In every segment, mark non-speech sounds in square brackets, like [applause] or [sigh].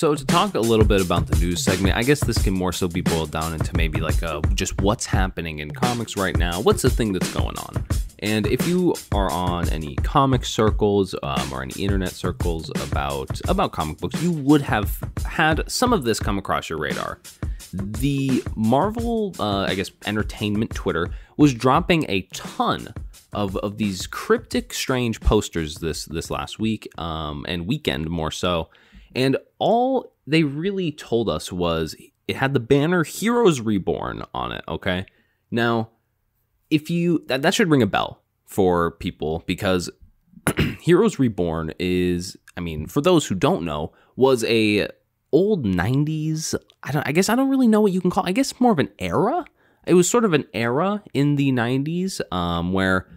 So to talk a little bit about the news segment, I guess this can more so be boiled down into maybe like a, uh, just what's happening in comics right now. What's the thing that's going on? And if you are on any comic circles um, or any internet circles about about comic books, you would have had some of this come across your radar. The Marvel, uh, I guess, entertainment Twitter was dropping a ton of, of these cryptic, strange posters this this last week um, and weekend more so. And all they really told us was it had the banner Heroes Reborn on it, okay? Now, if you that, that should ring a bell for people because [clears throat] Heroes Reborn is, I mean, for those who don't know, was a old 90s, I don't I guess I don't really know what you can call I guess more of an era. It was sort of an era in the 90s um, where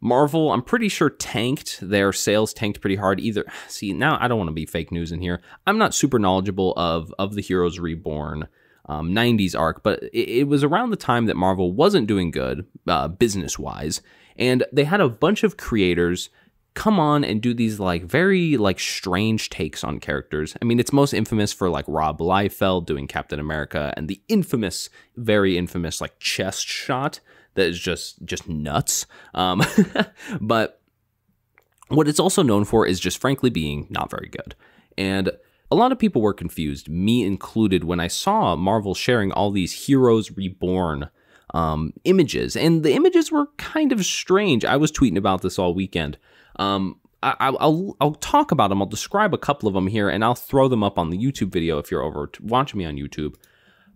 Marvel, I'm pretty sure tanked. Their sales tanked pretty hard. Either [sighs] see now, I don't want to be fake news in here. I'm not super knowledgeable of of the Heroes Reborn um, 90s arc, but it, it, was around the time that Marvel wasn't doing good uh, business wise, and they had a bunch of creators come on and do these like very like strange takes on characters. I mean, it's most infamous for like Rob Liefeld doing Captain America and the infamous, very infamous like chest shot that is just just nuts. Um, [laughs] but what it's also known for is just frankly being not very good. And a lot of people were confused, me included, when I saw Marvel sharing all these Heroes Reborn um, images. And the images were kind of strange. I was tweeting about this all weekend. Um, I, will I'll talk about them. I'll describe a couple of them here, and I'll throw them up on the YouTube video if you're over watching me on YouTube.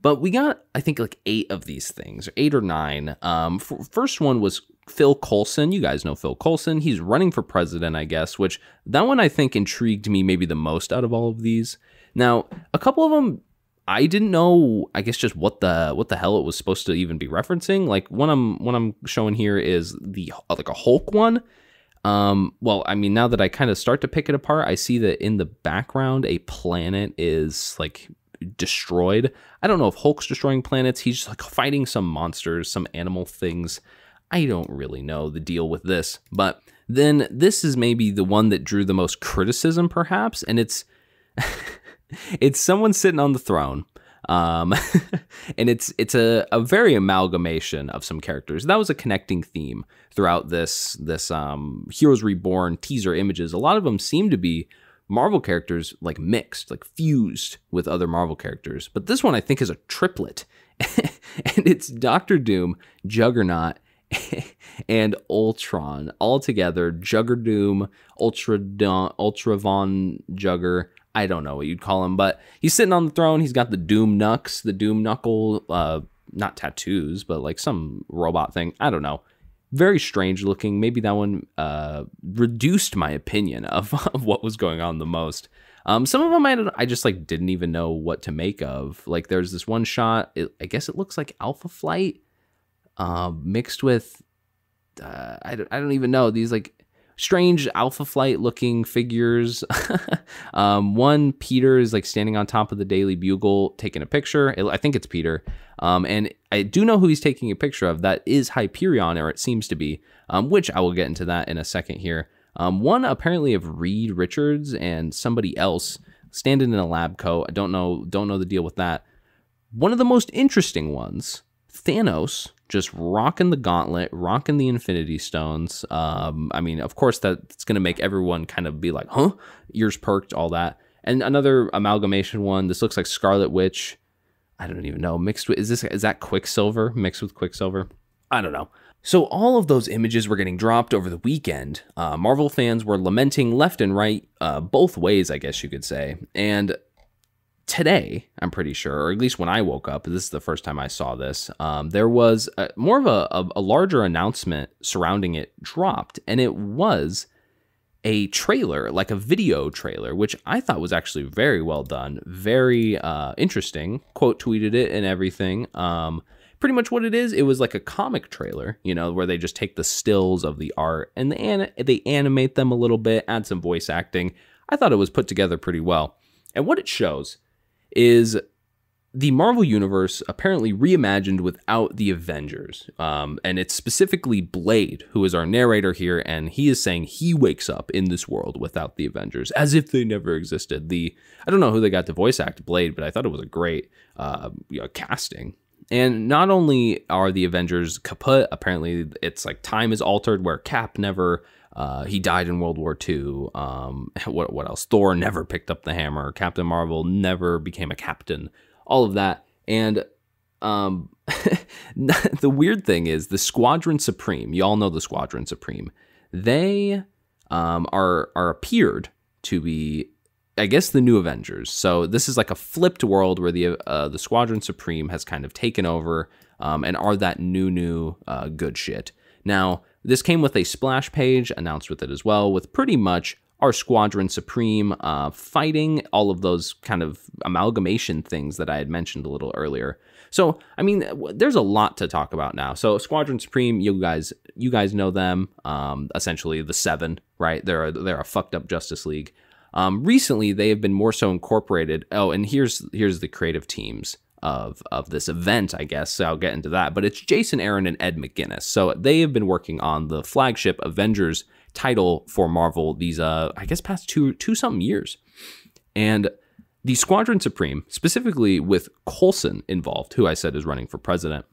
But we got, I think, like eight of these things, or eight or nine. Um, first one was Phil Colson. You guys know Phil Colson. He's running for president, I guess, which that one I think intrigued me maybe the most out of all of these. Now, a couple of them I didn't know, I guess, just what the what the hell it was supposed to even be referencing. Like one I'm one I'm showing here is the uh, like a Hulk one. Um, well, I mean, now that I kind of start to pick it apart, I see that in the background a planet is like destroyed. I don't know if Hulk's destroying planets. He's like fighting some monsters, some animal things. I don't really know the deal with this, but then this is maybe the one that drew the most criticism, perhaps, and it's [laughs] it's someone sitting on the throne. Um, [laughs] and it's it's a, a very amalgamation of some characters. That was a connecting theme throughout this this um, Heroes Reborn teaser images. A lot of them seem to be Marvel characters like mixed, like fused with other Marvel characters. But this one I think is a triplet. [laughs] and it's Doctor Doom, Juggernaut, [laughs] and Ultron all together. Jugger Doom, Ultra Don, Ultra Von Jugger. I don't know what you'd call him, but he's sitting on the throne. He's got the Doom Nux, the Doom Knuckle, uh, not tattoos, but like some robot thing. I don't know very strange looking. Maybe that one uh, reduced my opinion of, [laughs] of what was going on the most. Um, some of them I, I just like didn't even know what to make of. Like there's this one shot. It, I guess it looks like Alpha Flight uh, mixed with uh, I, I don't even know these like strange alpha flight looking figures. [laughs] um, one, Peter is like standing on top of the Daily Bugle taking a picture. I think it's Peter. Um, and I do know who he's taking a picture of. That is Hyperion, or it seems to be, um, which I will get into that in a second here. Um, one apparently of Reed Richards and somebody else standing in a lab coat. I don't know, don't know the deal with that. One of the most interesting ones, Thanos, just rocking the gauntlet, rocking the Infinity Stones. Um, I mean, of course, that's going to make everyone kind of be like, huh? Ears perked, all that. And another amalgamation one. This looks like Scarlet Witch. I don't even know. Mixed with, is this, is that Quicksilver? Mixed with Quicksilver? I don't know. So, all of those images were getting dropped over the weekend. Uh, Marvel fans were lamenting left and right, uh, both ways, I guess you could say. And today, I'm pretty sure, or at least when I woke up, this is the first time I saw this, um, there was a, more of a, a, a larger announcement surrounding it dropped, and it was a trailer, like a video trailer, which I thought was actually very well done, very uh, interesting. Quote tweeted it and everything. Um, pretty much what it is, it was like a comic trailer, you know, where they just take the stills of the art and they, an- they animate them a little bit, add some voice acting. I thought it was put together pretty well. And what it shows is the Marvel Universe apparently reimagined without the Avengers. Um, and it's specifically Blade, who is our narrator here, and he is saying he wakes up in this world without the Avengers, as if they never existed. The I don't know who they got to voice act Blade, but I thought it was a great uh, you know, casting. And not only are the Avengers kaput, apparently it's like time is altered where Cap never uh, he died in World War II. Um, [laughs] what what else? Thor never picked up the hammer. Captain Marvel never became a captain. All of that, and um, [laughs] the weird thing is the Squadron Supreme. You all know the Squadron Supreme. They um, are are appeared to be, I guess, the new Avengers. So this is like a flipped world where the uh, the Squadron Supreme has kind of taken over um, and are that new new uh, good shit. Now, this came with a splash page announced with it as well, with pretty much our Squadron Supreme uh, fighting all of those kind of amalgamation things that I had mentioned a little earlier. So, I mean, there's a lot to talk about now. So, Squadron Supreme, you guys, you guys know them. Um, essentially, the Seven, right? They're a, they're a fucked up Justice League. Um, recently, they have been more so incorporated. Oh, and here's here's the creative teams of of this event, I guess. So I'll get into that. But it's Jason Aaron and Ed McGuinness. So they have been working on the flagship Avengers title for Marvel these uh I guess past two two something years. And the Squadron Supreme, specifically with Colson involved, who I said is running for president,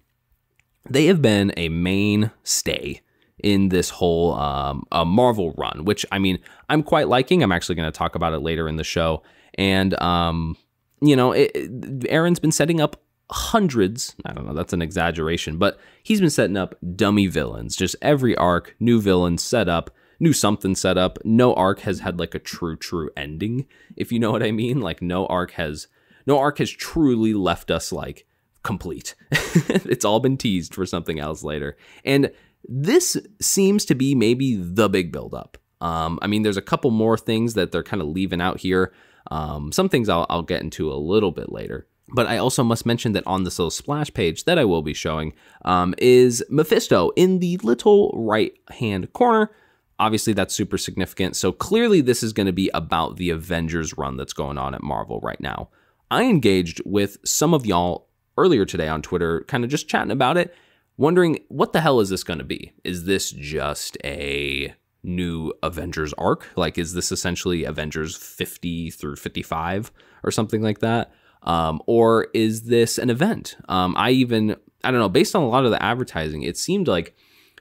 they have been a mainstay in this whole um, uh, Marvel run, which I mean, I'm quite liking. I'm actually going to talk about it later in the show. And um, you know, it, Aaron's been setting up hundreds. I don't know, that's an exaggeration, but he's been setting up dummy villains. Just every arc, new villain set up, new something set up. No arc has had like a true, true ending, if you know what I mean. Like, no arc has. No arc has truly left us like complete. [laughs] it's all been teased for something else later. And this seems to be maybe the big buildup. Um, I mean, there's a couple more things that they're kind of leaving out here. Um, some things I'll, I'll get into a little bit later. But I also must mention that on this little splash page that I will be showing um, is Mephisto in the little right-hand corner. Obviously, that's super significant. So clearly, this is going to be about the Avengers run that's going on at Marvel right now. I engaged with some of y'all earlier today on Twitter, kind of just chatting about it, wondering what the hell is this going to be? Is this just a new Avengers arc? Like, is this essentially Avengers 50 through 55 or something like that? Um, or is this an event? Um, I even, I don't know, based on a lot of the advertising, it seemed like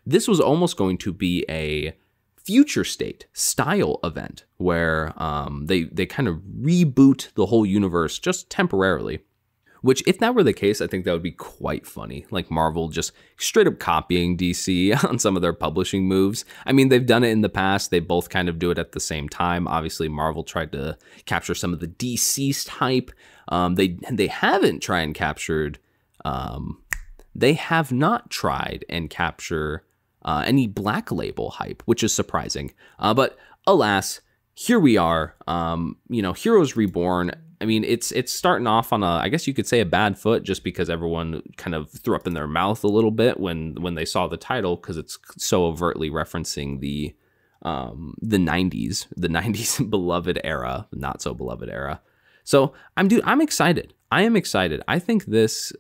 this was almost going to be a future state style event where um, they, they kind of reboot the whole universe just temporarily which, if that were the case, I think that would be quite funny. Like Marvel just straight up copying DC [laughs] on some of their publishing moves. I mean, they've done it in the past. They both kind of do it at the same time. Obviously, Marvel tried to capture some of the deceased hype. Um, they they haven't tried and captured. Um, they have not tried and capture uh, any Black Label hype, which is surprising. Uh, but alas, here we are. Um, you know, Heroes Reborn I mean, it's it's starting off on a, I guess you could say a bad foot, just because everyone kind of threw up in their mouth a little bit when when they saw the title, because it's so overtly referencing the um, the '90s, the '90s [laughs] beloved era, not so beloved era. So I'm dude, I'm excited. I am excited. I think this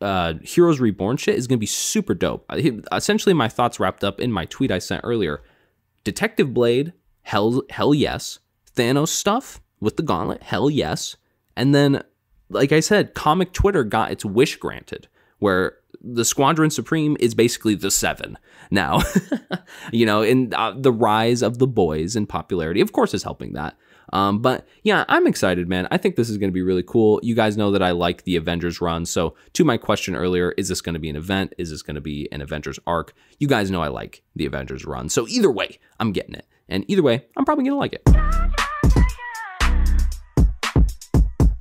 uh, Heroes Reborn shit is gonna be super dope. Essentially, my thoughts wrapped up in my tweet I sent earlier. Detective Blade, hell hell yes. Thanos stuff, with the gauntlet? Hell yes. And then, like I said, comic Twitter got its wish granted, where the Squadron Supreme is basically the Seven now. [laughs] you know, and uh, the rise of the boys in popularity, of course, is helping that. Um, but yeah, I'm excited, man. I think this is going to be really cool. You guys know that I like the Avengers run. So, to my question earlier, is this going to be an event? Is this going to be an Avengers arc? You guys know I like the Avengers run. So, either way, I'm getting it. And either way, I'm probably going to like it.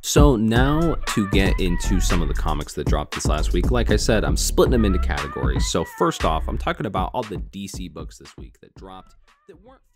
So now to get into some of the comics that dropped this last week. Like I said, I'm splitting them into categories. So first off, I'm talking about all the DC books this week that dropped that weren't